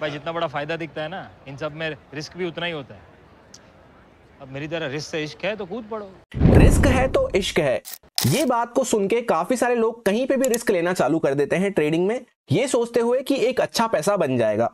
भाई जितना बड़ा फ़ायदा दिखता है ना इन सब में रिस्क भी उतना ही होता है अब मेरी तरह रिस्क से इश्क है तो कूद पड़ो रिस्क है तो इश्क है ये बात को सुन के काफी सारे लोग कहीं पे भी रिस्क लेना चालू कर देते हैं ट्रेडिंग में ये सोचते हुए कि एक अच्छा पैसा बन जाएगा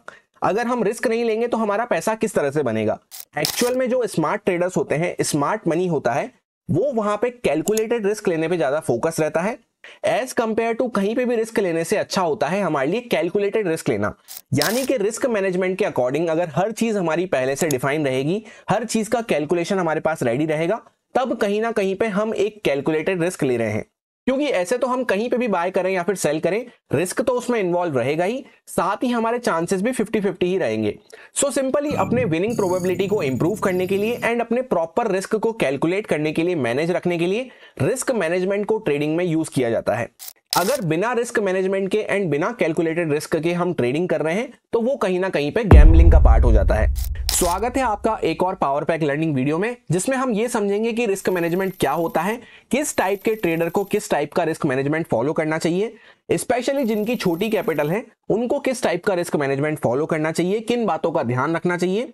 अगर हम रिस्क नहीं लेंगे तो हमारा पैसा किस तरह से बनेगा एक्चुअल में जो स्मार्ट ट्रेडर्स होते हैं स्मार्ट मनी होता है वो वहां पे कैलकुलेटेड रिस्क लेने पे ज्यादा फोकस रहता है एज कंपेयर टू कहीं पे भी रिस्क लेने से अच्छा होता है हमारे लिए कैलकुलेटेड रिस्क लेना यानी कि रिस्क मैनेजमेंट के अकॉर्डिंग अगर हर चीज हमारी पहले से डिफाइन रहेगी हर चीज का कैलकुलेशन हमारे पास रेडी रहेगा तब कहीं ना कहीं पे हम एक कैलकुलेटेड रिस्क ले रहे हैं क्योंकि ऐसे तो हम कहीं पे भी बाय करें या फिर सेल करें रिस्क तो उसमें इन्वॉल्व रहेगा ही साथ ही हमारे चांसेस भी 50 50 ही रहेंगे सो so सिंपली अपने विनिंग प्रोबेबिलिटी को इंप्रूव करने के लिए एंड अपने प्रॉपर रिस्क को कैलकुलेट करने के लिए मैनेज रखने के लिए रिस्क मैनेजमेंट को ट्रेडिंग में यूज किया जाता है अगर बिना रिस्क मैनेजमेंट के एंड बिना कैलकुलेटेड रिस्क के हम ट्रेडिंग कर रहे हैं तो वो कहीं ना कहीं पे गैमलिंग का पार्ट हो जाता है स्वागत है आपका एक और पावर पैक लर्निंग वीडियो में जिसमें हम ये समझेंगे कि रिस्क मैनेजमेंट क्या होता है किस टाइप के ट्रेडर को किस टाइप का रिस्क मैनेजमेंट फॉलो करना चाहिए स्पेशली जिनकी छोटी कैपिटल है उनको किस टाइप का रिस्क मैनेजमेंट फॉलो करना चाहिए किन बातों का ध्यान रखना चाहिए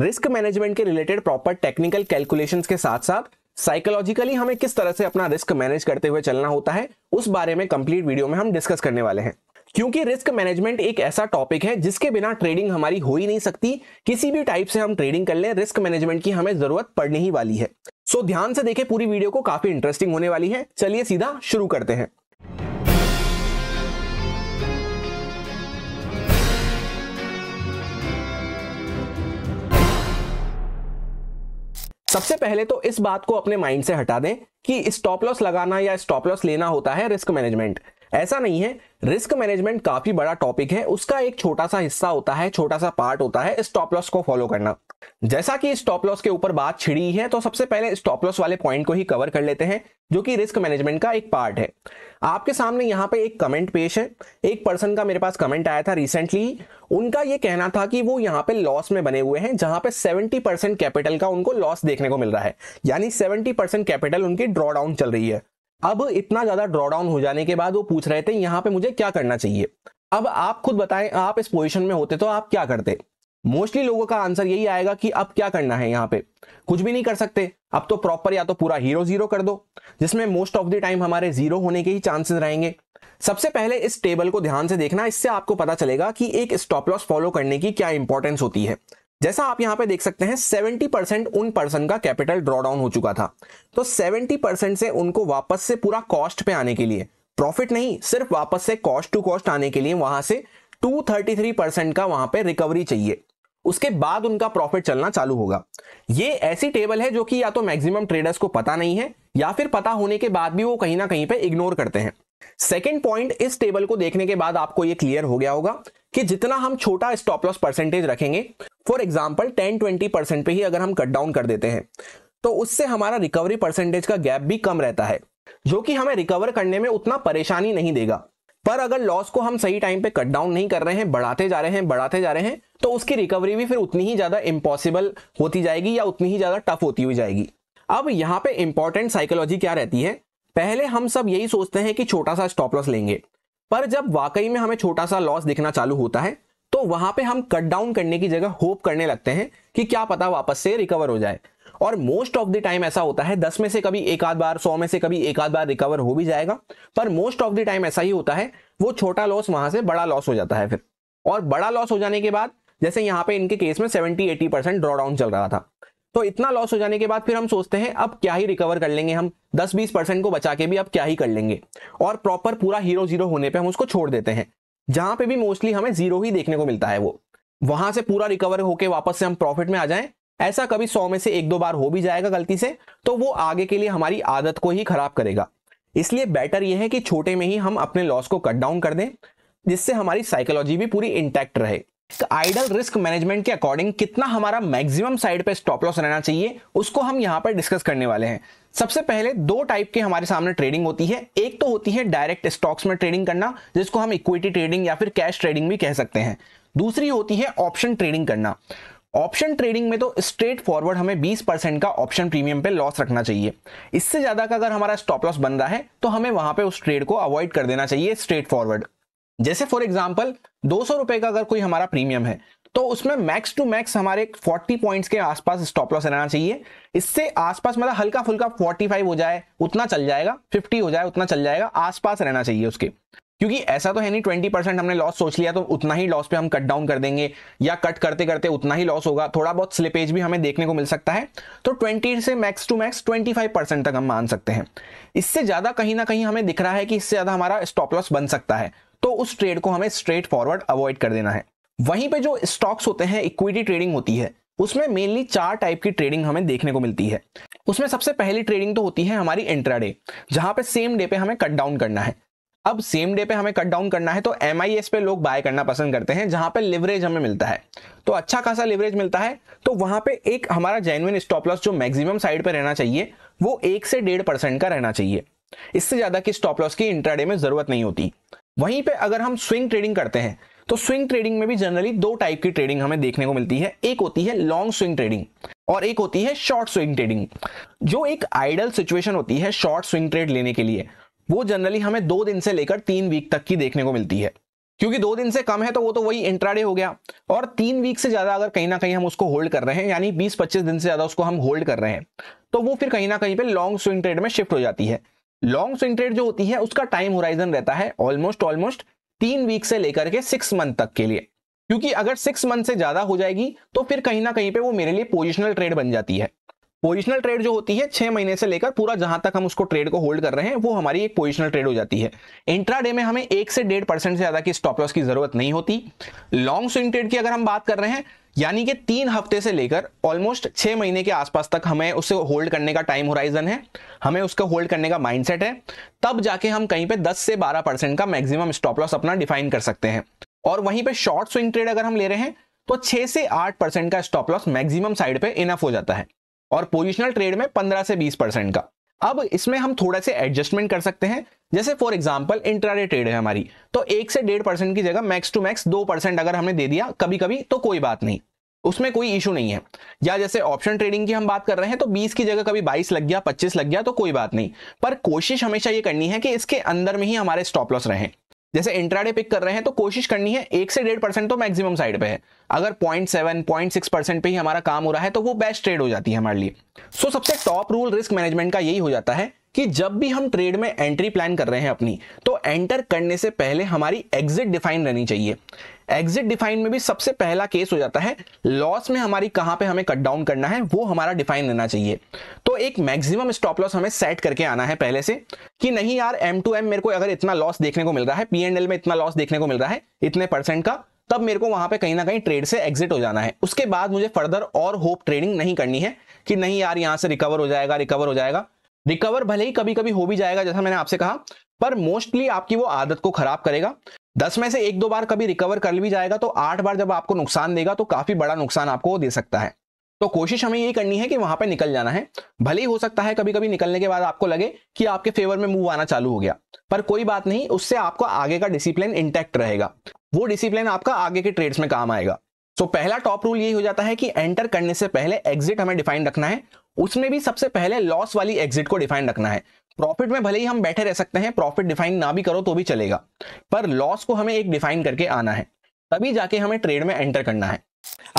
रिस्क मैनेजमेंट के रिलेटेड प्रॉपर टेक्निकल कैलकुलेशंस के साथ साथ साइकोलॉजिकली हमें किस तरह से अपना रिस्क मैनेज करते हुए चलना होता है उस बारे में कंप्लीट वीडियो में हम डिस्कस करने वाले हैं क्योंकि रिस्क मैनेजमेंट एक ऐसा टॉपिक है जिसके बिना ट्रेडिंग हमारी हो ही नहीं सकती किसी भी टाइप से हम ट्रेडिंग कर लें रिस्क मैनेजमेंट की हमें जरूरत पड़ने ही वाली है सो so, ध्यान से देखें पूरी वीडियो को काफी इंटरेस्टिंग होने वाली है चलिए सीधा शुरू करते हैं सबसे पहले तो इस बात को अपने माइंड से हटा दें कि स्टॉप लॉस लगाना या स्टॉप लॉस लेना होता है रिस्क मैनेजमेंट ऐसा नहीं है रिस्क मैनेजमेंट काफी बड़ा टॉपिक है उसका एक छोटा सा हिस्सा होता है छोटा सा पार्ट होता है स्टॉप लॉस को फॉलो करना जैसा कि स्टॉप लॉस के ऊपर बात छिड़ी है तो सबसे पहले स्टॉप लॉस वाले पॉइंट को ही कवर कर लेते हैं जो कि रिस्क मैनेजमेंट का एक पार्ट है आपके सामने यहाँ पे एक कमेंट पेश है एक पर्सन का मेरे पास कमेंट आया था रिसेंटली उनका ये कहना था कि वो यहाँ पे लॉस में बने हुए हैं जहां पे 70 परसेंट कैपिटल का उनको लॉस देखने को मिल रहा है यानी 70 परसेंट कैपिटल उनकी ड्रॉडाउन चल रही है अब इतना ज्यादा ड्रॉडाउन हो जाने के बाद वो पूछ रहे थे यहाँ पे मुझे क्या करना चाहिए अब आप खुद बताएं आप इस पोजिशन में होते तो आप क्या करते मोस्टली लोगों का आंसर यही आएगा कि अब क्या करना है यहाँ पे कुछ भी नहीं कर सकते अब तो प्रॉपर या तो पूरा हीरो जीरो कर दो जिसमें मोस्ट ऑफ द टाइम हमारे जीरो होने के ही चांसेस रहेंगे सबसे पहले इस टेबल को ध्यान से देखना इससे आपको पता चलेगा कि एक स्टॉप लॉस फॉलो करने की क्या इंपॉर्टेंस होती है जैसा आप यहां पे देख सकते हैं 70 परसेंट उन पर्सन का कैपिटल ड्रॉडाउन हो चुका था तो 70 परसेंट से उनको वापस से पूरा कॉस्ट पे आने के लिए प्रॉफिट नहीं सिर्फ वापस से कॉस्ट टू कॉस्ट आने के लिए वहां से 233 परसेंट का वहां पे रिकवरी चाहिए उसके बाद उनका प्रॉफिट चलना चालू होगा ये ऐसी टेबल है जो कि या तो मैक्सिमम ट्रेडर्स को पता नहीं है या फिर पता होने के बाद भी वो कहीं ना कहीं पे इग्नोर करते हैं सेकेंड पॉइंट इस टेबल को देखने के बाद आपको ये क्लियर हो गया होगा कि जितना हम छोटा स्टॉप लॉस परसेंटेज रखेंगे for example ten twenty percent पे ही अगर हम कट डाउन कर देते हैं तो उससे हमारा रिकवरी परसेंटेज का गैप भी कम रहता है जो कि हमें रिकवर करने में उतना परेशानी नहीं देगा पर अगर लॉस को हम सही टाइम पे कट डाउन नहीं कर रहे हैं बढ़ाते जा रहे हैं बढ़ाते जा रहे हैं तो उसकी रिकवरी भी फिर उतनी ही ज्यादा इम्पॉसिबल होती जाएगी या उतनी ही ज्यादा टफ होती हुई जाएगी अब यहाँ पे इंपॉर्टेंट साइकोलॉजी क्या रहती है पहले हम सब यही सोचते हैं कि छोटा सा स्टॉप लॉस लेंगे पर जब वाकई में हमें छोटा सा लॉस दिखना चालू होता है तो वहां पे हम कट डाउन करने की जगह होप करने लगते हैं कि क्या पता वापस से रिकवर हो जाए और मोस्ट ऑफ द टाइम ऐसा होता है दस में से कभी एक आध बार सौ में से कभी एक आध बार रिकवर हो भी जाएगा पर मोस्ट ऑफ द टाइम ऐसा ही होता है वो छोटा लॉस वहां से बड़ा लॉस हो जाता है फिर और बड़ा लॉस हो जाने के बाद जैसे यहाँ पे इनके केस में सेवेंटी एटी परसेंट ड्रॉडाउन चल रहा था तो इतना लॉस हो जाने के बाद फिर हम सोचते हैं अब क्या ही रिकवर कर लेंगे हम 10-20 परसेंट को बचा के भी अब क्या ही कर लेंगे और प्रॉपर पूरा हीरो जीरो होने पे हम उसको छोड़ देते हैं जहां पे भी मोस्टली हमें जीरो ही देखने को मिलता है वो वहां से पूरा रिकवर होके वापस से हम प्रॉफिट में आ जाए ऐसा कभी सौ में से एक दो बार हो भी जाएगा गलती से तो वो आगे के लिए हमारी आदत को ही खराब करेगा इसलिए बेटर यह है कि छोटे में ही हम अपने लॉस को कट डाउन कर दें जिससे हमारी साइकोलॉजी भी पूरी इंटैक्ट रहे तो आइडल रिस्क मैनेजमेंट के अकॉर्डिंग कितना हमारा मैक्सिमम साइड पे स्टॉप लॉस रहना चाहिए उसको हम यहाँ पर डिस्कस करने वाले हैं सबसे पहले दो टाइप के हमारे सामने ट्रेडिंग होती है एक तो होती है डायरेक्ट स्टॉक्स में ट्रेडिंग करना जिसको हम इक्विटी ट्रेडिंग या फिर कैश ट्रेडिंग भी कह सकते हैं दूसरी होती है ऑप्शन ट्रेडिंग करना ऑप्शन ट्रेडिंग में तो स्ट्रेट फॉरवर्ड हमें 20 परसेंट का ऑप्शन प्रीमियम पे लॉस रखना चाहिए इससे ज्यादा का अगर हमारा स्टॉप लॉस बन रहा है तो हमें वहां पे उस ट्रेड को अवॉइड कर देना चाहिए स्ट्रेट फॉरवर्ड जैसे फॉर एग्जाम्पल दो सौ रुपए का अगर कोई हमारा प्रीमियम है तो उसमें मैक्स टू मैक्स हमारे 40 पॉइंट्स के आसपास स्टॉप लॉस रहना चाहिए इससे आसपास मतलब हल्का फुल्का 45 हो जाए उतना चल जाएगा 50 हो जाए उतना चल जाएगा आसपास रहना चाहिए उसके क्योंकि ऐसा तो है नहीं 20 परसेंट हमने लॉस सोच लिया तो उतना ही लॉस पे हम कट डाउन कर देंगे या कट करते करते उतना ही लॉस होगा थोड़ा बहुत स्लिपेज भी हमें देखने को मिल सकता है तो 20 से मैक्स टू मैक्स 25 परसेंट तक हम मान सकते हैं इससे ज्यादा कहीं ना कहीं हमें दिख रहा है कि इससे ज्यादा हमारा स्टॉप लॉस बन सकता है उस ट्रेड को हमें स्ट्रेट फॉरवर्ड अवॉइड कर देना है वहीं पे जो स्टॉक्स होते हैं इक्विटी ट्रेडिंग होती है उसमें मेनली चार टाइप की ट्रेडिंग हमें देखने को मिलती है उसमें सबसे पहली ट्रेडिंग तो होती है हमारी इंट्राडे जहां पे सेम डे पे हमें कट डाउन करना है अब सेम डे पे हमें कट डाउन करना है तो एम पे लोग बाय करना पसंद करते हैं जहां पे लिवरेज हमें मिलता है तो अच्छा खासा लिवरेज मिलता है तो वहां पे एक हमारा जेनुअन स्टॉप लॉस जो मैक्सिमम साइड पे रहना चाहिए वो एक से डेढ़ परसेंट का रहना चाहिए इससे ज्यादा की स्टॉप लॉस की इंट्राडे में जरूरत नहीं होती वहीं पे अगर हम स्विंग ट्रेडिंग करते हैं तो स्विंग ट्रेडिंग में भी जनरली दो टाइप की ट्रेडिंग हमें देखने को मिलती है एक होती है लॉन्ग स्विंग ट्रेडिंग और एक होती है शॉर्ट स्विंग ट्रेडिंग जो एक आइडल सिचुएशन होती है शॉर्ट स्विंग ट्रेड लेने के लिए वो जनरली हमें दो दिन से लेकर तीन वीक तक की देखने को मिलती है क्योंकि दो दिन से कम है तो वो तो वही इंट्राडे हो गया और तीन वीक से ज्यादा अगर कहीं ना कहीं हम उसको होल्ड कर रहे हैं यानी बीस पच्चीस दिन से ज्यादा उसको हम होल्ड कर रहे हैं तो वो फिर कहीं ना कहीं पे लॉन्ग स्विंग ट्रेड में शिफ्ट हो जाती है लॉन्ग स्विंग ट्रेड जो होती है उसका टाइम होराइजन रहता है ऑलमोस्ट ऑलमोस्ट तीन वीक से लेकर के सिक्स मंथ तक के लिए क्योंकि अगर सिक्स मंथ से ज्यादा हो जाएगी तो फिर कहीं ना कहीं पे वो मेरे लिए पोजिशनल ट्रेड बन जाती है पोजिशनल ट्रेड जो होती है छह महीने से लेकर पूरा जहां तक हम उसको ट्रेड को होल्ड कर रहे हैं वो हमारी एक पोजिशनल ट्रेड हो जाती है इंट्राडे में हमें एक से डेढ़ परसेंट से ज्यादा की स्टॉप लॉस की जरूरत नहीं होती लॉन्ग स्विंग ट्रेड की अगर हम बात कर रहे हैं यानी कि तीन हफ्ते से लेकर ऑलमोस्ट छह महीने के आसपास तक हमें उसे होल्ड करने का टाइम होराइजन है हमें उसका होल्ड करने का माइंडसेट है तब जाके हम कहीं पे 10 से 12 परसेंट का मैक्सिमम स्टॉप लॉस अपना डिफाइन कर सकते हैं और वहीं पे शॉर्ट स्विंग ट्रेड अगर हम ले रहे हैं तो 6 से 8 परसेंट का स्टॉप लॉस मैक्सिमम साइड पे इनफ हो जाता है और पोजिशनल ट्रेड में 15 से 20 परसेंट का अब इसमें हम थोड़ा से एडजस्टमेंट कर सकते हैं जैसे फॉर एग्जाम्पल इंट्राडे ट्रेड है हमारी तो एक से डेढ़ परसेंट की जगह मैक्स टू मैक्स दो परसेंट अगर हमने दे दिया कभी कभी तो कोई बात नहीं उसमें कोई इशू नहीं है या जैसे ऑप्शन ट्रेडिंग की हम बात कर रहे हैं तो 20 की जगह कभी 22 लग गया 25 लग गया तो कोई बात नहीं पर कोशिश हमेशा ये करनी है कि इसके अंदर में ही हमारे स्टॉप लॉस रहें जैसे इंट्राडे पिक कर रहे हैं तो कोशिश करनी है एक से डेढ़ परसेंट तो मैक्सिमम साइड पे है अगर point seven point six percent पे ही हमारा काम हो रहा है तो वो बेस्ट ट्रेड हो जाती है हमारे लिए सो so, सबसे टॉप रूल रिस्क मैनेजमेंट का यही हो जाता है कि जब भी हम ट्रेड में एंट्री प्लान कर रहे हैं अपनी तो एंटर करने से पहले हमारी एग्जिट डिफाइन रहनी चाहिए एग्जिट डिफाइन में भी सबसे पहला केस हो जाता है लॉस में हमारी कहां पे हमें कट डाउन करना है वो हमारा डिफाइन रहना चाहिए तो एक मैक्सिमम स्टॉप लॉस हमें सेट करके आना है पहले से कि नहीं यार एम टू एम मेरे को अगर इतना लॉस देखने को मिल रहा है पी एंड एल में इतना लॉस देखने को मिल रहा है इतने परसेंट का तब मेरे को वहां पे कहीं ना कहीं ट्रेड से एग्जिट हो जाना है उसके बाद मुझे फर्दर और होप ट्रेडिंग नहीं करनी है कि नहीं यार यहां से रिकवर हो जाएगा रिकवर हो जाएगा रिकवर भले ही कभी कभी हो भी जाएगा जैसा मैंने आपसे कहा पर मोस्टली आपकी वो आदत को खराब करेगा दस में से एक दो बार कभी रिकवर कर भी जाएगा तो आठ बार जब आपको नुकसान देगा तो काफी बड़ा नुकसान आपको दे सकता है तो कोशिश हमें यही करनी है कि वहां पर निकल जाना है भले ही हो सकता है कभी कभी निकलने के बाद आपको लगे कि आपके फेवर में मूव आना चालू हो गया पर कोई बात नहीं उससे आपका आगे का डिसिप्लिन इंटैक्ट रहेगा वो डिसिप्लिन आपका आगे के ट्रेड्स में काम आएगा तो पहला टॉप रूल यही हो जाता है कि एंटर करने से पहले एग्जिट हमें डिफाइन रखना है उसमें भी सबसे पहले लॉस वाली एग्जिट को डिफाइन रखना है प्रॉफिट में भले ही हम बैठे रह सकते हैं प्रॉफिट डिफाइन ना भी करो तो भी चलेगा पर लॉस को हमें एक डिफाइन करके आना है तभी जाके हमें ट्रेड में एंटर करना है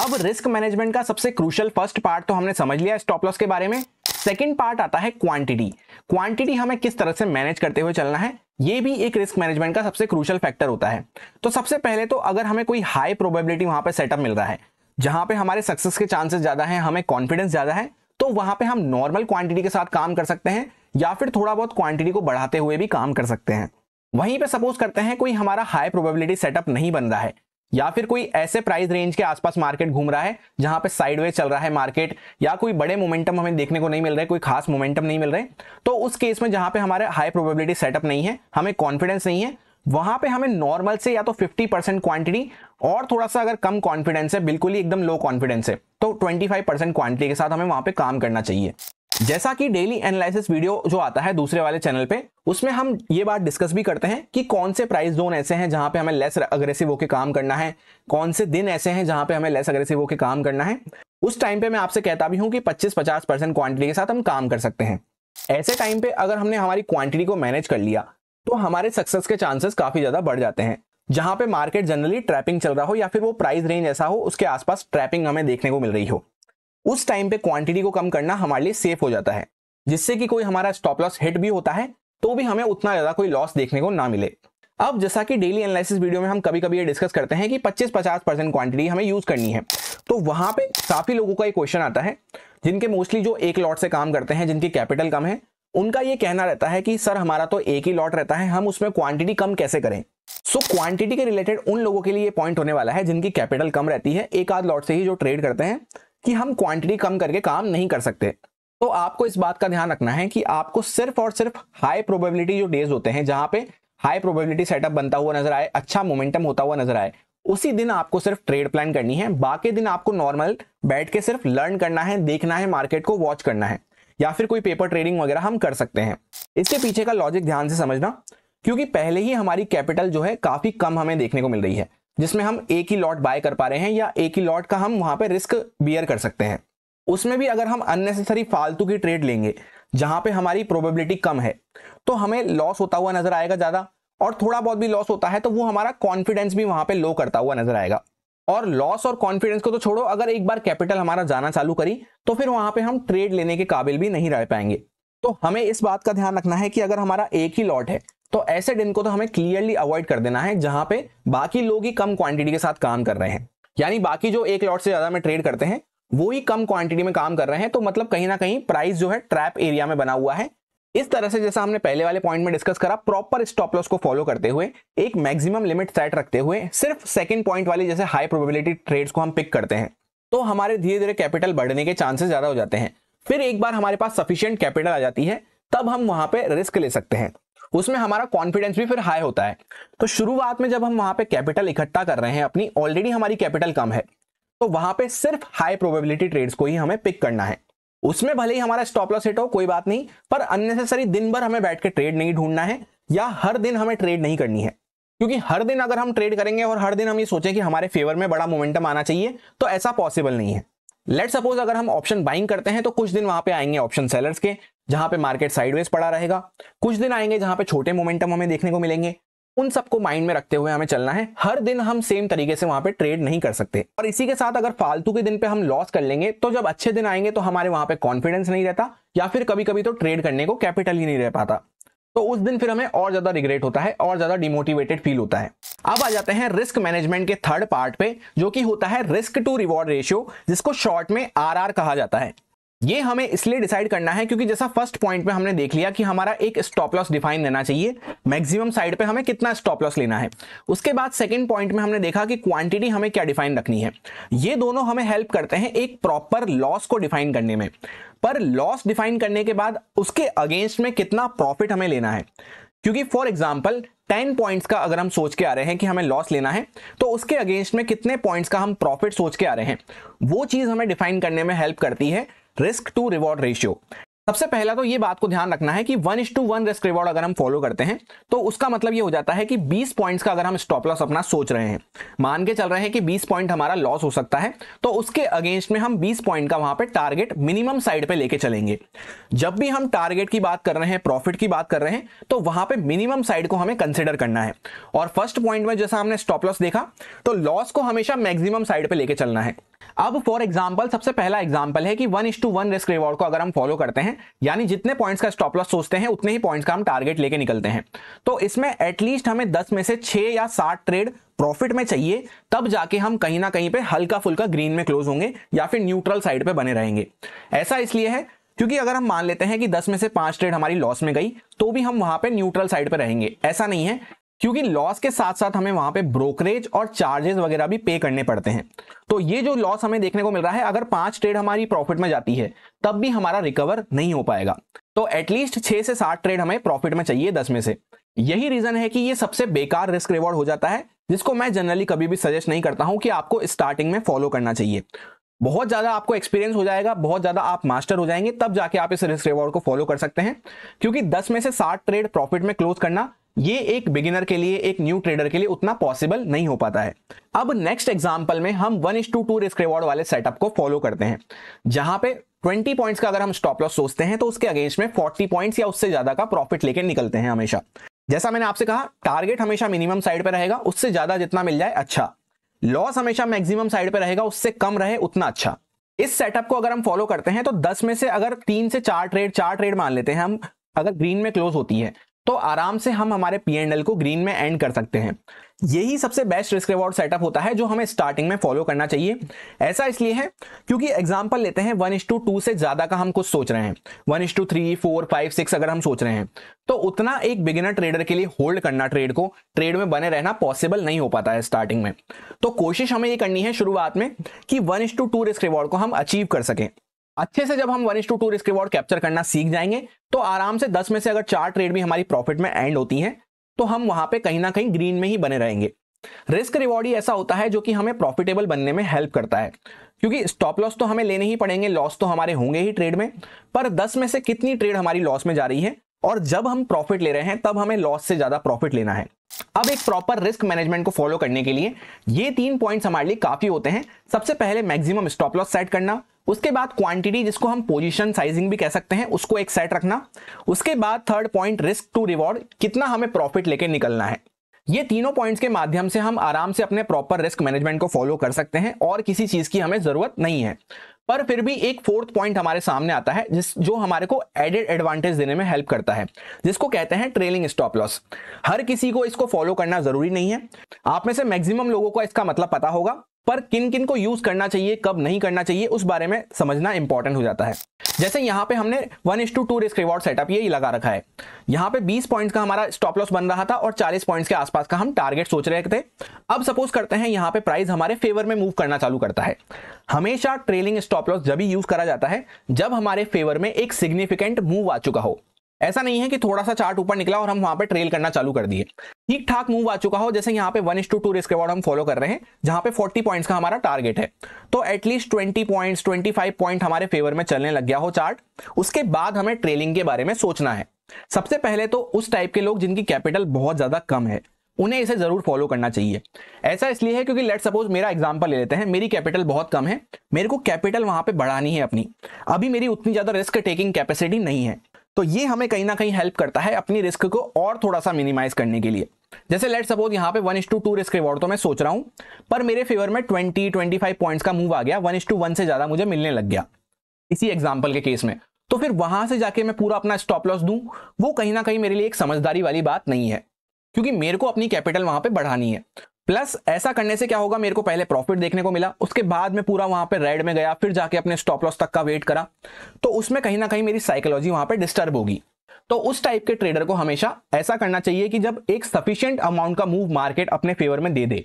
अब रिस्क मैनेजमेंट का सबसे क्रूशल फर्स्ट पार्ट तो हमने समझ लिया स्टॉप लॉस के बारे में सेकेंड पार्ट आता है क्वांटिटी क्वांटिटी हमें किस तरह से मैनेज करते हुए चलना है ये भी एक रिस्क मैनेजमेंट का सबसे क्रूशल फैक्टर होता है तो सबसे पहले तो अगर हमें कोई हाई प्रोबेबिलिटी वहां पर सेटअप मिल रहा है जहां पे हमारे सक्सेस के चांसेस ज्यादा हैं हमें कॉन्फिडेंस ज्यादा है तो वहां पे हम नॉर्मल क्वांटिटी के साथ काम कर सकते हैं या फिर थोड़ा बहुत क्वांटिटी को बढ़ाते हुए भी काम कर सकते हैं वहीं पे सपोज करते हैं कोई हमारा हाई प्रोबेबिलिटी सेटअप नहीं बन रहा है या फिर कोई ऐसे प्राइस रेंज के आसपास मार्केट घूम रहा है जहां पे साइडवेज चल रहा है मार्केट या कोई बड़े मोमेंटम हमें देखने को नहीं मिल रहे कोई खास मोमेंटम नहीं मिल रहे तो उस केस में जहां पे हमारे हाई प्रोबेबिलिटी सेटअप नहीं है हमें कॉन्फिडेंस नहीं है वहां पे हमें नॉर्मल से या तो 50 परसेंट क्वांटिटी और थोड़ा सा अगर कम कॉन्फिडेंस है बिल्कुल ही एकदम लो कॉन्फिडेंस है तो 25 परसेंट क्वांटिटी के साथ हमें वहां पे काम करना चाहिए जैसा कि डेली एनालिसिस वीडियो जो आता है दूसरे वाले चैनल पे उसमें हम ये बात डिस्कस भी करते हैं कि कौन से प्राइस जोन ऐसे हैं जहां पे हमें लेस अग्रेसिव होकर काम करना है कौन से दिन ऐसे हैं जहां पे हमें लेस अग्रेसिव होकर काम करना है उस टाइम पे मैं आपसे कहता भी हूं कि 25-50 परसेंट क्वांटिटी के साथ हम काम कर सकते हैं ऐसे टाइम पे अगर हमने हमारी क्वांटिटी को मैनेज कर लिया तो हमारे सक्सेस के चांसेस काफी ज्यादा बढ़ जाते हैं जहां पे मार्केट जनरली ट्रैपिंग चल रहा हो या फिर वो प्राइस रेंज ऐसा हो उसके आसपास ट्रैपिंग हमें देखने को मिल रही हो उस टाइम पे क्वांटिटी को कम करना हमारे लिए सेफ हो जाता है जिससे कि कोई हमारा स्टॉप लॉस हिट भी होता है तो भी हमें उतना ज्यादा कोई लॉस देखने को ना मिले अब जैसा कि डेली एनालिसिस वीडियो में हम कभी कभी ये डिस्कस करते हैं कि 25-50 परसेंट क्वांटिटी हमें यूज करनी है तो वहां पे काफी लोगों का एक क्वेश्चन आता है जिनके मोस्टली जो एक लॉट से काम करते हैं जिनकी कैपिटल कम है उनका ये कहना रहता है कि सर हमारा तो एक ही लॉट रहता है हम उसमें क्वांटिटी कम कैसे करें सो so, क्वांटिटी के रिलेटेड उन लोगों के लिए पॉइंट होने वाला है जिनकी कैपिटल कम रहती है एक आध लॉट से ही जो ट्रेड करते हैं कि हम क्वांटिटी कम करके काम नहीं कर सकते तो आपको इस बात का ध्यान रखना है कि आपको सिर्फ और सिर्फ हाई प्रोबेबिलिटी जो डेज होते हैं जहां पे हाई प्रोबेबिलिटी सेटअप बनता हुआ नजर आए अच्छा मोमेंटम होता हुआ नजर आए उसी दिन आपको सिर्फ ट्रेड प्लान करनी है बाकी दिन आपको नॉर्मल बैठ के सिर्फ लर्न करना है देखना है मार्केट को वॉच करना है या फिर कोई पेपर ट्रेडिंग वगैरह हम कर सकते हैं इसके पीछे का लॉजिक ध्यान से समझना क्योंकि पहले ही हमारी कैपिटल जो है काफी कम हमें देखने को मिल रही है जिसमें हम एक ही लॉट बाय कर पा रहे हैं या एक ही लॉट का हम वहां पर रिस्क बियर कर सकते हैं उसमें भी अगर हम अननेसेसरी फालतू की ट्रेड लेंगे जहां पे हमारी प्रोबेबिलिटी कम है तो हमें लॉस होता हुआ नजर आएगा ज्यादा और थोड़ा बहुत भी लॉस होता है तो वो हमारा कॉन्फिडेंस भी वहां पे लो करता हुआ नजर आएगा और लॉस और कॉन्फिडेंस को तो छोड़ो अगर एक बार कैपिटल हमारा जाना चालू करी तो फिर वहां पे हम ट्रेड लेने के काबिल भी नहीं रह पाएंगे तो हमें इस बात का ध्यान रखना है कि अगर हमारा एक ही लॉट है तो ऐसे दिन को तो हमें क्लियरली अवॉइड कर देना है जहां पे बाकी लोग ही कम क्वांटिटी के साथ काम कर रहे हैं यानी बाकी जो एक लॉट से ज्यादा में ट्रेड करते हैं वो ही कम क्वांटिटी में काम कर रहे हैं तो मतलब कहीं ना कहीं प्राइस जो है ट्रैप एरिया में बना हुआ है इस तरह से जैसा हमने पहले वाले पॉइंट में डिस्कस करा प्रॉपर स्टॉप लॉस को फॉलो करते हुए एक मैक्सिमम लिमिट सेट रखते हुए सिर्फ सेकंड पॉइंट वाले जैसे हाई प्रोबेबिलिटी ट्रेड्स को हम पिक करते हैं तो हमारे धीरे धीरे कैपिटल बढ़ने के चांसेस ज्यादा हो जाते हैं फिर एक बार हमारे पास सफिशियंट कैपिटल आ जाती है तब हम वहां पे रिस्क ले सकते हैं उसमें हमारा कॉन्फिडेंस भी फिर हाई होता है तो शुरुआत में जब हम वहां पे कैपिटल इकट्ठा कर रहे हैं अपनी ऑलरेडी हमारी कैपिटल कम है तो वहां पर सिर्फ हाई प्रोबेबिलिटी ट्रेड्स को ही हमें पिक करना है उसमें भले ही हमारा स्टॉप लॉस हिट हो कोई बात नहीं पर अननेसेसरी दिन भर हमें बैठ के ट्रेड नहीं ढूंढना है या हर दिन हमें ट्रेड नहीं करनी है क्योंकि हर दिन अगर हम ट्रेड करेंगे और हर दिन हम ये सोचें कि हमारे फेवर में बड़ा मोमेंटम आना चाहिए तो ऐसा पॉसिबल नहीं है लेट सपोज अगर हम ऑप्शन बाइंग करते हैं तो कुछ दिन वहां पे आएंगे ऑप्शन सेलर्स के जहां पे मार्केट साइडवेज पड़ा रहेगा कुछ दिन आएंगे जहां पे छोटे मोमेंटम हमें देखने को मिलेंगे उन सबको माइंड में रखते हुए हमें चलना है हर दिन हम सेम तरीके से वहां पे ट्रेड नहीं कर सकते और इसी के साथ अगर फालतू के दिन पे हम लॉस कर लेंगे तो जब अच्छे दिन आएंगे तो हमारे वहां पे कॉन्फिडेंस नहीं रहता या फिर कभी कभी तो ट्रेड करने को कैपिटल ही नहीं रह पाता तो उस दिन फिर हमें और ज्यादा रिग्रेट होता है और ज्यादा डिमोटिवेटेड फील होता है अब आ जाते हैं रिस्क मैनेजमेंट के थर्ड पार्ट पे जो कि होता है रिस्क टू रिवॉर्ड रेशियो जिसको शॉर्ट में आर कहा जाता है ये हमें इसलिए डिसाइड करना है क्योंकि जैसा फर्स्ट पॉइंट में हमने देख लिया कि हमारा एक स्टॉप लॉस डिफाइन देना चाहिए मैक्सिमम साइड पे हमें कितना स्टॉप लॉस लेना है उसके बाद सेकंड पॉइंट में हमने देखा कि क्वांटिटी हमें क्या डिफाइन रखनी है ये दोनों हमें हेल्प करते हैं एक प्रॉपर लॉस को डिफाइन करने में पर लॉस डिफाइन करने के बाद उसके अगेंस्ट में कितना प्रॉफिट हमें लेना है क्योंकि फॉर एग्जाम्पल टेन पॉइंट्स का अगर हम सोच के आ रहे हैं कि हमें लॉस लेना है तो उसके अगेंस्ट में कितने पॉइंट्स का हम प्रॉफिट सोच के आ रहे हैं वो चीज़ हमें डिफाइन करने में हेल्प करती है रिस्क टू रिवॉर्ड रेशियो सबसे पहला तो ये बात को ध्यान रखना है कि one is to one risk reward अगर हम फॉलो करते हैं तो उसका मतलब ये हो जाता है कि 20 पॉइंट्स का अगर हम स्टॉप लॉस अपना सोच रहे हैं मान के चल रहे हैं कि 20 पॉइंट हमारा लॉस हो सकता है तो उसके अगेंस्ट में हम 20 पॉइंट का वहां पे टारगेट मिनिमम साइड पर लेके चलेंगे जब भी हम टारगेट की बात कर रहे हैं प्रॉफिट की बात कर रहे हैं तो वहां पर मिनिमम साइड को हमें कंसिडर करना है और फर्स्ट पॉइंट में जैसा हमने स्टॉप लॉस देखा तो लॉस को हमेशा मैक्सिमम साइड पर लेके चलना है अब फॉर एग्जाम्पल सबसे पहला एग्जाम्पल है कि one is to one risk reward को अगर हम फॉलो करते हैं यानी जितने पॉइंट्स का स्टॉप लॉस सोचते हैं उतने ही पॉइंट्स का हम टारगेट लेके निकलते हैं तो इसमें एटलीस्ट हमें दस में से छह या सात ट्रेड प्रॉफिट में चाहिए तब जाके हम कहीं ना कहीं पे हल्का फुल्का ग्रीन में क्लोज होंगे या फिर न्यूट्रल साइड पे बने रहेंगे ऐसा इसलिए है क्योंकि अगर हम मान लेते हैं कि 10 में से पांच ट्रेड हमारी लॉस में गई तो भी हम वहां पे न्यूट्रल साइड पर रहेंगे ऐसा नहीं है क्योंकि लॉस के साथ साथ हमें वहां पे ब्रोकरेज और चार्जेस वगैरह भी पे करने पड़ते हैं तो ये जो लॉस हमें देखने को मिल रहा है अगर पांच ट्रेड हमारी प्रॉफिट में जाती है तब भी हमारा रिकवर नहीं हो पाएगा तो एटलीस्ट छह से सात ट्रेड हमें प्रॉफिट में चाहिए दस में से यही रीजन है कि ये सबसे बेकार रिस्क रिवॉर्ड हो जाता है जिसको मैं जनरली कभी भी सजेस्ट नहीं करता हूं कि आपको स्टार्टिंग में फॉलो करना चाहिए बहुत ज्यादा आपको एक्सपीरियंस हो जाएगा बहुत ज्यादा आप मास्टर हो जाएंगे तब जाके आप इस रिस्क रिवॉर्ड को फॉलो कर सकते हैं क्योंकि 10 में से 60 ट्रेड प्रॉफिट में क्लोज करना ये एक बिगिनर के लिए एक न्यू ट्रेडर के लिए उतना पॉसिबल नहीं हो पाता है अब नेक्स्ट एग्जाम्पल में हम one is to two risk reward वाले सेटअप को फॉलो करते हैं जहां पे 20 पॉइंट्स का अगर हम स्टॉप लॉस सोचते हैं तो उसके अगेंस्ट में 40 पॉइंट्स या उससे ज्यादा का प्रॉफिट लेकर निकलते हैं हमेशा जैसा मैंने आपसे कहा टारगेट हमेशा मिनिमम साइड पर रहेगा उससे ज्यादा जितना मिल जाए अच्छा लॉस हमेशा मैक्सिमम साइड पर रहेगा उससे कम रहे उतना अच्छा इस सेटअप को अगर हम फॉलो करते हैं तो दस में से अगर तीन से चार ट्रेड चार ट्रेड मान लेते हैं हम अगर ग्रीन में क्लोज होती है तो आराम से हम हमारे पी एंड एल को ग्रीन में एंड कर सकते हैं यही सबसे बेस्ट रिस्क रिवॉर्ड सेटअप होता है जो हमें स्टार्टिंग में फॉलो करना चाहिए ऐसा इसलिए है क्योंकि एग्जांपल लेते हैं वन इज टू टू से ज्यादा का हम कुछ सोच रहे हैं one is to three four five six अगर हम सोच रहे हैं तो उतना एक बिगिनर ट्रेडर के लिए होल्ड करना ट्रेड को ट्रेड में बने रहना पॉसिबल नहीं हो पाता है स्टार्टिंग में तो कोशिश हमें ये करनी है शुरुआत में कि one is to two risk reward को हम अचीव कर सकें अच्छे से जब हम one to two risk reward capture करना सीख जाएंगे तो आराम से दस में से अगर चार ट्रेड भी हमारी प्रॉफिट में एंड होती हैं तो हम वहां पे कहीं ना कहीं ग्रीन में ही बने रहेंगे रिस्क रिवॉर्ड ही ऐसा होता है जो कि हमें प्रॉफिटेबल बनने में हेल्प करता है क्योंकि स्टॉप लॉस तो हमें लेने ही पड़ेंगे लॉस तो हमारे होंगे ही ट्रेड में पर दस में से कितनी ट्रेड हमारी लॉस में जा रही है और जब हम प्रॉफिट ले रहे हैं तब हमें लॉस से ज्यादा प्रॉफिट लेना है अब एक प्रॉपर रिस्क मैनेजमेंट को फॉलो करने के लिए ये तीन पॉइंट्स हमारे लिए काफी होते हैं सबसे पहले मैक्सिमम स्टॉप लॉस सेट करना उसके बाद क्वांटिटी जिसको हम पोजीशन साइजिंग भी कह सकते हैं उसको एक सेट रखना उसके बाद third point risk to reward कितना हमें प्रॉफिट लेके निकलना है ये तीनों पॉइंट्स के माध्यम से हम आराम से अपने प्रॉपर रिस्क मैनेजमेंट को फॉलो कर सकते हैं और किसी चीज की हमें जरूरत नहीं है पर फिर भी एक फोर्थ पॉइंट हमारे सामने आता है जिस जो हमारे को एडेड एडवांटेज देने में हेल्प करता है जिसको कहते हैं ट्रेलिंग स्टॉप लॉस हर किसी को इसको फॉलो करना जरूरी नहीं है आप में से मैक्सिमम लोगों को इसका मतलब पता होगा पर किन किन को यूज करना चाहिए कब नहीं करना चाहिए उस बारे में समझना इंपॉर्टेंट हो जाता है जैसे यहाँ पे हमने one is to two risk reward setup ये लगा रखा है यहाँ पे 20 पॉइंट्स का हमारा स्टॉप लॉस बन रहा था और 40 पॉइंट्स के आसपास का हम टारगेट सोच रहे थे अब सपोज करते हैं यहाँ पे प्राइस हमारे फेवर में मूव करना चालू करता है हमेशा ट्रेलिंग स्टॉप लॉस जब यूज करा जाता है जब हमारे फेवर में एक सिग्निफिकेंट मूव आ चुका हो ऐसा नहीं है कि थोड़ा सा चार्ट ऊपर निकला और हम वहां पे ट्रेल करना चालू कर दिए ठीक ठाक मूव आ चुका हो जैसे यहाँ पे वन टू टू रिस्क हम फॉलो कर रहे हैं जहां पे 40 पॉइंट्स का हमारा टारगेट है तो एटलीस्ट 20 पॉइंट्स 25 पॉइंट हमारे फेवर में चलने लग गया हो चार्ट उसके बाद हमें ट्रेलिंग के बारे में सोचना है सबसे पहले तो उस टाइप के लोग जिनकी कैपिटल बहुत ज्यादा कम है उन्हें इसे जरूर फॉलो करना चाहिए ऐसा इसलिए है क्योंकि लेट सपोज मेरा एग्जाम्पल ले लेते हैं मेरी कैपिटल बहुत कम है मेरे को कैपिटल वहां पे बढ़ानी है अपनी अभी मेरी उतनी ज्यादा रिस्क टेकिंग कैपेसिटी नहीं है तो ये हमें कहीं ना कहीं हेल्प करता है अपनी रिस्क को और थोड़ा सा मिनिमाइज करने के लिए जैसे लेट सपोज यहाँ पे वन इस टू टू रिस्क रिवॉर्ड तो मैं सोच रहा हूँ पर मेरे फेवर में ट्वेंटी ट्वेंटी फाइव पॉइंट्स का मूव आ गया वन इस टू वन से ज़्यादा मुझे मिलने लग गया इसी एग्जाम्पल के केस में तो फिर वहां से जाके मैं पूरा अपना स्टॉप लॉस दूं वो कहीं ना कहीं मेरे लिए एक समझदारी वाली बात नहीं है क्योंकि मेरे को अपनी कैपिटल वहां पर बढ़ानी है प्लस ऐसा करने से क्या होगा मेरे को पहले प्रॉफिट देखने को मिला उसके बाद में पूरा वहां पर रेड में गया फिर जाके अपने स्टॉप लॉस तक का वेट करा तो उसमें कहीं ना कहीं मेरी साइकोलॉजी वहां पर डिस्टर्ब होगी तो उस टाइप के ट्रेडर को हमेशा ऐसा करना चाहिए कि जब एक सफिशियंट अमाउंट का मूव मार्केट अपने फेवर में दे दे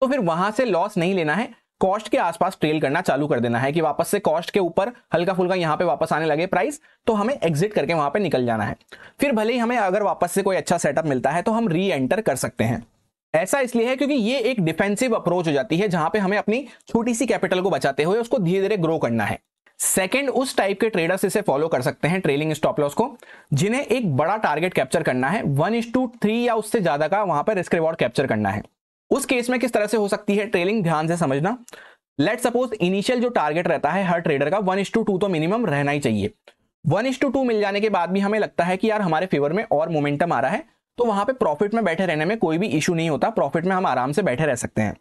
तो फिर वहां से लॉस नहीं लेना है कॉस्ट के आसपास ट्रेल करना चालू कर देना है कि वापस से कॉस्ट के ऊपर हल्का फुल्का यहाँ पे वापस आने लगे प्राइस तो हमें एग्जिट करके वहां पे निकल जाना है फिर भले ही हमें अगर वापस से कोई अच्छा सेटअप मिलता है तो हम री एंटर कर सकते हैं ऐसा इसलिए है क्योंकि ये एक डिफेंसिव अप्रोच हो जाती है जहां पे हमें अपनी छोटी सी कैपिटल को बचाते हुए उसको धीरे धीरे ग्रो करना है सेकंड उस टाइप के ट्रेडर्स इसे फॉलो कर सकते हैं ट्रेलिंग स्टॉप लॉस को जिन्हें एक बड़ा टारगेट कैप्चर करना है वन इज टू थ्री या उससे ज्यादा का वहां पर रिस्क रिवॉर्ड कैप्चर करना है उस केस में किस तरह से हो सकती है ट्रेलिंग ध्यान से समझना लेट सपोज इनिशियल जो टारगेट रहता है हर ट्रेडर का वन इज टू टू तो मिनिमम रहना ही चाहिए वन इज टू टू मिल जाने के बाद भी हमें लगता है कि यार हमारे फेवर में और मोमेंटम आ रहा है तो वहां पे प्रॉफिट में बैठे रहने में कोई भी इशू नहीं होता प्रॉफिट में हम आराम से बैठे रह सकते हैं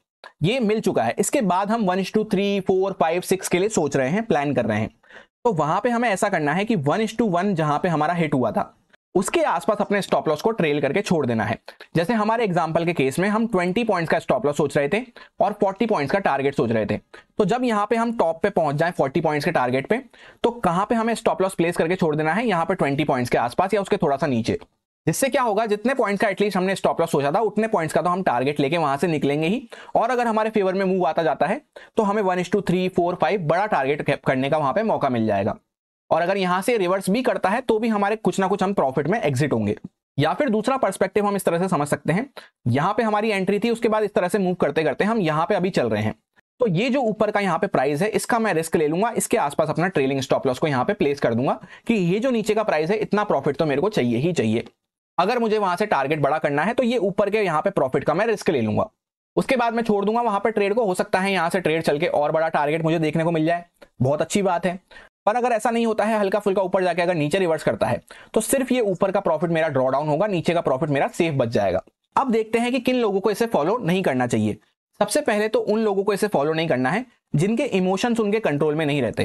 ये मिल चुका है इसके बाद हम one is to three four five six के लिए सोच रहे हैं प्लान कर रहे हैं तो वहां पे हमें ऐसा करना है कि वन इज टू वन जहां पे हमारा हिट हुआ था उसके आसपास अपने स्टॉप लॉस को ट्रेल करके छोड़ देना है जैसे हमारे एग्जाम्पल के केस में हम 20 पॉइंट्स का स्टॉप लॉस सोच रहे थे और 40 पॉइंट्स का टारगेट सोच रहे थे तो जब यहाँ पे हम टॉप पे पहुंच जाएं 40 पॉइंट्स के टारगेट पे तो कहाँ पे हमें स्टॉप लॉस प्लेस करके छोड़ देना है यहाँ पे 20 पॉइंट्स के आसपास या उसके थोड़ा सा नीचे जिससे क्या होगा जितने पॉइंट का एटलीस्ट हमने स्टॉप लॉस सोचा था उतने पॉइंट्स का तो हम टारगेट लेके वहां से निकलेंगे ही और अगर हमारे फेवर में मूव आता जाता है तो हमें one two three four five बड़ा टारगेट करने का वहां पे मौका मिल जाएगा और अगर यहां से रिवर्स भी करता है तो भी हमारे कुछ ना कुछ हम प्रॉफिट में एग्जिट होंगे या फिर दूसरा पर्सपेक्टिव हम इस तरह से समझ सकते हैं यहाँ पे हमारी एंट्री थी उसके बाद इस तरह से मूव करते करते हम यहाँ पे अभी चल रहे हैं तो ये जो ऊपर का यहाँ पे प्राइस है इसका मैं रिस्क ले लूंगा इसके आसपास अपना ट्रेलिंग स्टॉप लॉस को यहाँ पे प्लेस कर दूंगा कि ये जो नीचे का प्राइस है इतना प्रॉफिट तो मेरे को चाहिए ही चाहिए अगर मुझे वहां से टारगेट बड़ा करना है तो ये ऊपर के यहाँ पे प्रॉफिट का मैं रिस्क ले लूंगा उसके बाद मैं छोड़ दूंगा वहां पर ट्रेड को हो सकता है यहाँ से ट्रेड चल के और बड़ा टारगेट मुझे देखने को मिल जाए बहुत अच्छी बात है पर अगर ऐसा नहीं होता है हल्का फुल्का ऊपर जाके अगर नीचे रिवर्स करता है तो सिर्फ ये ऊपर का प्रॉफिट मेरा ड्रॉडाउन होगा नीचे का प्रॉफिट मेरा सेफ बच जाएगा अब देखते हैं कि किन लोगों को इसे फॉलो नहीं करना चाहिए सबसे पहले तो उन लोगों को इसे फॉलो नहीं करना है जिनके इमोशंस उनके कंट्रोल में नहीं रहते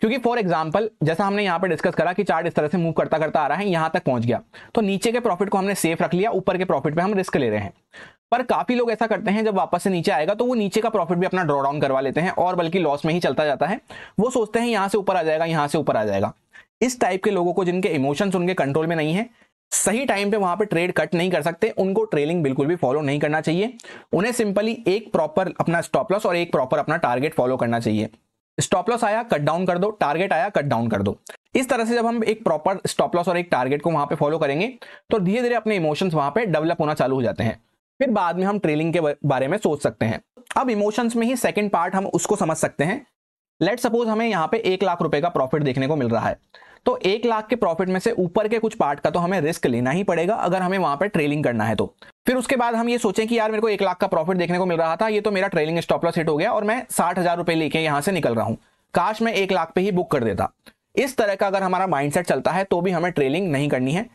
क्योंकि फॉर एग्जाम्पल जैसा हमने यहाँ पर डिस्कस करा कि चार्ट इस तरह से मूव करता करता आ रहा है यहां तक पहुंच गया तो नीचे के प्रॉफिट को हमने सेफ रख लिया ऊपर के प्रॉफिट पे हम रिस्क ले रहे हैं पर काफी लोग ऐसा करते हैं जब वापस से नीचे आएगा तो वो नीचे का प्रॉफिट भी अपना ड्रॉडाउन करवा लेते हैं और बल्कि लॉस में ही चलता जाता है वो सोचते हैं यहाँ से ऊपर आ जाएगा यहाँ से ऊपर आ जाएगा इस टाइप के लोगों को जिनके इमोशंस उनके कंट्रोल में नहीं है सही टाइम पे वहां पे ट्रेड कट नहीं कर सकते उनको ट्रेलिंग बिल्कुल भी फॉलो नहीं करना चाहिए उन्हें सिंपली एक प्रॉपर अपना स्टॉप लॉस और एक प्रॉपर अपना टारगेट फॉलो करना चाहिए स्टॉप लॉस आया कट डाउन कर दो टारगेट आया कट डाउन कर दो इस तरह से जब हम एक प्रॉपर स्टॉप लॉस और एक टारगेट को वहां पे फॉलो करेंगे तो धीरे धीरे अपने इमोशंस वहां पे डेवलप होना चालू हो जाते हैं फिर बाद में हम ट्रेलिंग के बारे में सोच सकते हैं अब इमोशंस में ही सेकेंड पार्ट हम उसको समझ सकते हैं लेट सपोज हमें यहाँ पे एक लाख रुपए का प्रॉफिट देखने को मिल रहा है तो एक लाख के प्रॉफिट में से ऊपर के कुछ पार्ट का तो हमें रिस्क लेना ही पड़ेगा अगर हमें वहां पर ट्रेलिंग करना है तो फिर उसके बाद हम ये सोचें कि यार मेरे को एक लाख का प्रॉफिट देखने को मिल रहा था ये तो मेरा ट्रेलिंग स्टॉप लॉस हिट हो गया और मैं साठ हजार रुपए लेके यहां से निकल रहा हूं काश मैं एक लाख पे ही बुक कर देता इस तरह का अगर हमारा माइंड चलता है तो भी हमें ट्रेलिंग नहीं करनी है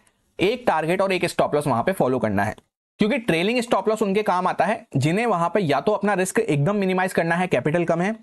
एक टारगेट और एक स्टॉप लॉस वहां पर फॉलो करना है क्योंकि ट्रेलिंग स्टॉप लॉस उनके काम आता है जिन्हें वहां पर या तो अपना रिस्क एकदम मिनिमाइज करना है कैपिटल कम है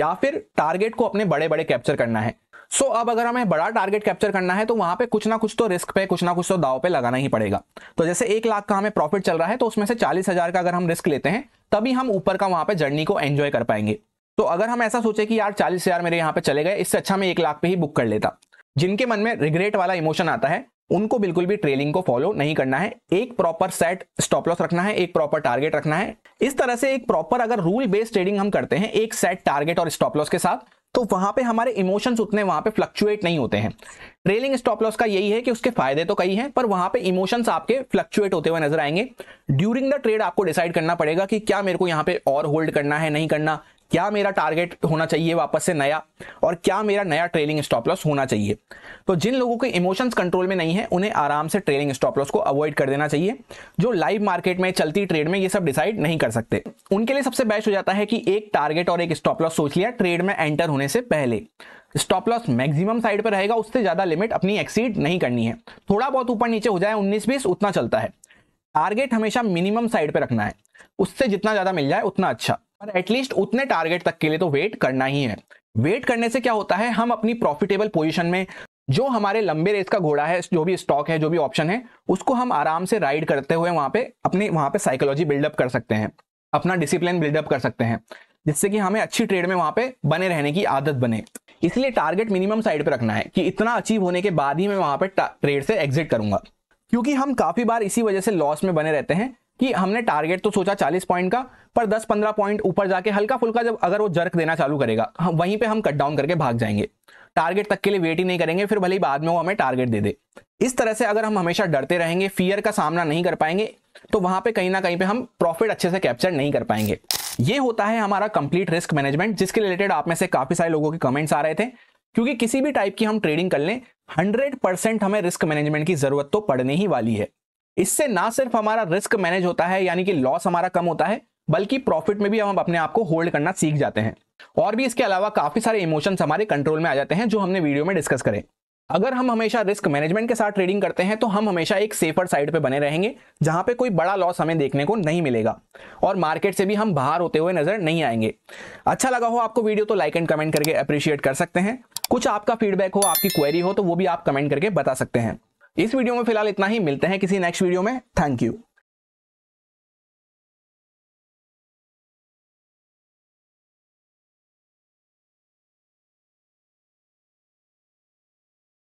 या फिर टारगेट को अपने बड़े बड़े कैप्चर करना है सो so, अब अगर हमें बड़ा टारगेट कैप्चर करना है तो वहां पे कुछ ना कुछ तो रिस्क पे कुछ ना कुछ तो दाव पे लगाना ही पड़ेगा तो जैसे एक लाख का हमें प्रॉफिट चल रहा है तो उसमें से चालीस हजार का अगर हम रिस्क लेते हैं तभी हम ऊपर का वहां पे जर्नी को एंजॉय कर पाएंगे तो अगर हम ऐसा सोचे कि यार चालीस हजार मेरे यहाँ पे चले गए इससे अच्छा मैं एक लाख पे ही बुक कर लेता जिनके मन में रिग्रेट वाला इमोशन आता है उनको बिल्कुल भी ट्रेलिंग को फॉलो नहीं करना है एक प्रॉपर सेट स्टॉप लॉस रखना है एक प्रॉपर टारगेट रखना है इस तरह से एक प्रॉपर अगर रूल बेस्ड ट्रेडिंग हम करते हैं एक सेट टारगेट और स्टॉप लॉस के साथ तो वहां पे हमारे इमोशंस उतने वहां पे फ्लक्चुएट नहीं होते हैं ट्रेलिंग स्टॉप लॉस का यही है कि उसके फायदे तो कई हैं पर वहां पे इमोशंस आपके फ्लक्चुएट होते हुए नजर आएंगे ड्यूरिंग द ट्रेड आपको डिसाइड करना पड़ेगा कि क्या मेरे को यहाँ पे और होल्ड करना है नहीं करना क्या मेरा टारगेट होना चाहिए वापस से नया और क्या मेरा नया ट्रेलिंग स्टॉप लॉस होना चाहिए तो जिन लोगों के इमोशंस कंट्रोल में नहीं है उन्हें आराम से ट्रेलिंग स्टॉप लॉस को अवॉइड कर देना चाहिए जो लाइव मार्केट में चलती ट्रेड में ये सब डिसाइड नहीं कर सकते उनके लिए सबसे बेस्ट हो जाता है कि एक टारगेट और एक स्टॉप लॉस सोच लिया ट्रेड में एंटर होने से पहले स्टॉप लॉस मैक्सिमम साइड पर रहेगा उससे ज्यादा लिमिट अपनी एक्सीड नहीं करनी है थोड़ा बहुत ऊपर नीचे हो जाए उन्नीस बीस उतना चलता है टारगेट हमेशा मिनिमम साइड पर रखना है उससे जितना ज्यादा मिल जाए उतना अच्छा पर एटलीस्ट उतने टारगेट तक के लिए तो वेट करना ही है वेट करने से क्या होता है हम अपनी प्रॉफिटेबल पोजिशन में जो हमारे लंबे रेस का घोड़ा है जो भी स्टॉक है जो भी ऑप्शन है उसको हम आराम से राइड करते हुए वहां पे अपने वहां पे साइकोलॉजी बिल्डअप कर सकते हैं अपना डिसिप्लिन बिल्डअप कर सकते हैं जिससे कि हमें अच्छी ट्रेड में वहां पे बने रहने की आदत बने इसलिए टारगेट मिनिमम साइड पे रखना है कि इतना अचीव होने के बाद ही मैं वहां पे ट्रेड से एग्जिट करूंगा क्योंकि हम काफी बार इसी वजह से लॉस में बने रहते हैं कि हमने टारगेट तो सोचा 40 पॉइंट का पर 10-15 पॉइंट ऊपर जाके हल्का फुल्का जब अगर वो जर्क देना चालू करेगा हाँ, वहीं पे हम कट डाउन करके भाग जाएंगे टारगेट तक के लिए वेट ही नहीं करेंगे फिर भले ही बाद में वो हमें टारगेट दे दे इस तरह से अगर हम हमेशा डरते रहेंगे फियर का सामना नहीं कर पाएंगे तो वहां पे कहीं ना कहीं पे हम प्रॉफिट अच्छे से कैप्चर नहीं कर पाएंगे ये होता है हमारा कंप्लीट रिस्क मैनेजमेंट जिसके रिलेटेड आप में से काफी सारे लोगों के कमेंट्स आ रहे थे क्योंकि किसी भी टाइप की हम ट्रेडिंग कर लें हंड्रेड हमें रिस्क मैनेजमेंट की जरूरत तो पड़ने ही वाली है इससे ना सिर्फ हमारा रिस्क मैनेज होता है यानी कि लॉस हमारा कम होता है बल्कि प्रॉफिट में भी हम अपने आप को होल्ड करना सीख जाते हैं और भी इसके अलावा काफी सारे इमोशंस हमारे कंट्रोल में आ जाते हैं जो हमने वीडियो में डिस्कस करें अगर हम हमेशा रिस्क मैनेजमेंट के साथ ट्रेडिंग करते हैं तो हम हमेशा एक सेफर साइड पे बने रहेंगे जहां पे कोई बड़ा लॉस हमें देखने को नहीं मिलेगा और मार्केट से भी हम बाहर होते हुए नजर नहीं आएंगे अच्छा लगा हो आपको वीडियो तो लाइक एंड कमेंट करके अप्रिशिएट कर सकते हैं कुछ आपका फीडबैक हो आपकी क्वेरी हो तो वो भी आप कमेंट करके बता सकते हैं इस वीडियो में फिलहाल इतना ही मिलते हैं किसी नेक्स्ट वीडियो में थैंक यू